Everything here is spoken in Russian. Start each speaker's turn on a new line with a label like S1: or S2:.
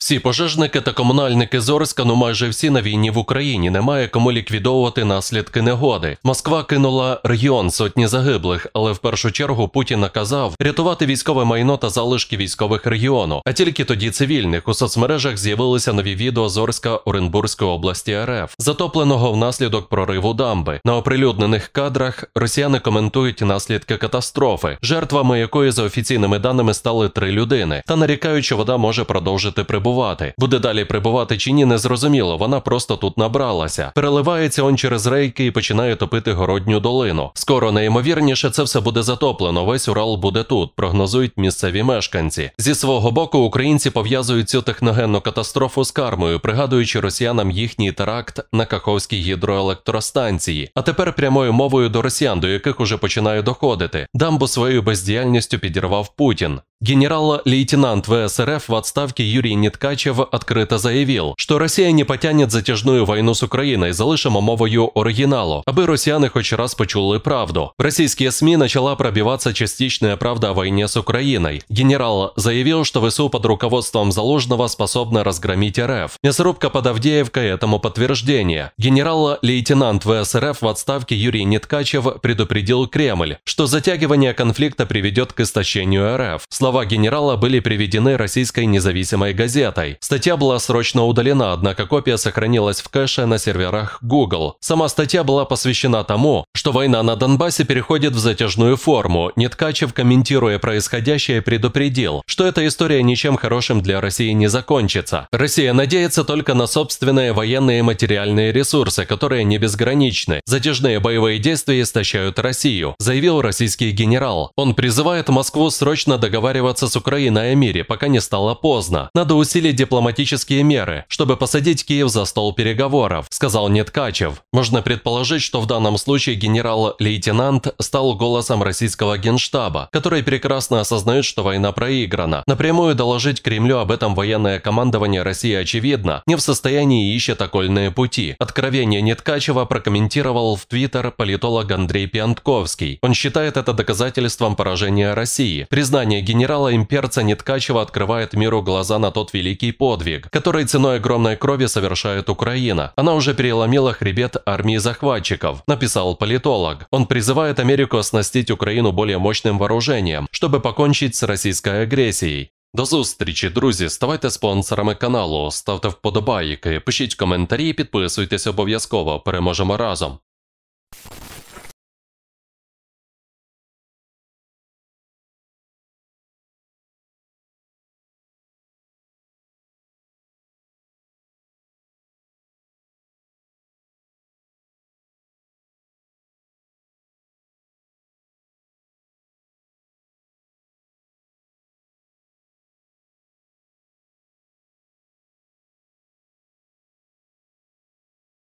S1: Всі пожежники та комунальники Зориска, ну майже всі на війні в Україні. Немає кому ліквідовувати наслідки негоди. Москва кинула регіон сотні загиблих, але в першу чергу Путін наказав рятувати військове майно та залишки військових регіону. А тільки тоді цивільних у соцмережах з'явилися нові відео Зорська Оренбурзької області РФ, затопленого внаслідок прориву дамби. На оприлюднених кадрах росіяни коментують наслідки катастрофи, жертвами якої за офіційними даними стали три людини, та нарікають, що вода може продовжити прибу прибувати. Буде далі прибувати чи ні, не зрозуміло. Вона просто тут набралася. Переливається он через рейки і починає топити городню долину. Скоро найімовірніше це все буде затоплено. Весь Урал буде тут. Прогнозують місцеві мешканці. Зі свого боку українці пов'язують цю техногенну катастрофу з кармою, пригадуючи росіянам їхній теракт на Каховській гідроелектростанції. А тепер прямою мовою до росіян, до яких уже починає доходити. Дамбу своєю бездіяльністю підірвав Путін. Генерал-лейтенант ВСРФ в отставке Юрий Неткачев открыто заявил, что Россия не потягне затяжну війну з Україною, залишимо мовою оригиналу, аби росіяни хоч раз почули правду. В Російські СМІ начала пробиваться частичная правда о войне с Украиной. Генерал заявил, что ВСУ под руководством Заложного способна разгромить РФ. Мясорубка под Авдеевкой этому подтверждение. Генерал-лейтенант ВСРФ в отставке Юрий Неткачев предупредил Кремль, что затягивание конфликта приведет к истощению РФ. Слова генерала были приведены российской независимой газетой. Статья была срочно удалена, однако копия сохранилась в кэше на серверах Google. Сама статья была посвящена тому, что война на Донбассе переходит в затяжную форму. Неткачев, комментируя происходящее, предупредил, что эта история ничем хорошим для России не закончится. Россия надеется только на собственные военные материальные ресурсы, которые не безграничны. Затяжные боевые действия истощают Россию, заявил российский генерал. Он призывает Москву срочно договариваться договариваться с Украиной о мире, пока не стало поздно. Надо усилить дипломатические меры, чтобы посадить Киев за стол переговоров», – сказал Неткачев. Можно предположить, что в данном случае генерал-лейтенант стал голосом российского генштаба, который прекрасно осознает, что война проиграна. Напрямую доложить Кремлю об этом военное командование России, очевидно, не в состоянии и ищет окольные пути. Откровение Неткачева прокомментировал в Твиттер политолог Андрей Пиантковский. Он считает это доказательством поражения России. Признание генерал генерала-имперца Неткачева открывает миру глаза на тот великий подвиг, который ценой огромной крови совершает Украина. Она уже переломила хребет армии захватчиков, написал политолог. Он призывает Америку оснастить Украину более мощным вооружением, чтобы покончить с российской агрессией. До зустрічі, друзі! Ставайте спонсорами каналу, ставте вподобайки, пишіть коментарі, підписуйтесь обов'язково. Переможемо разом.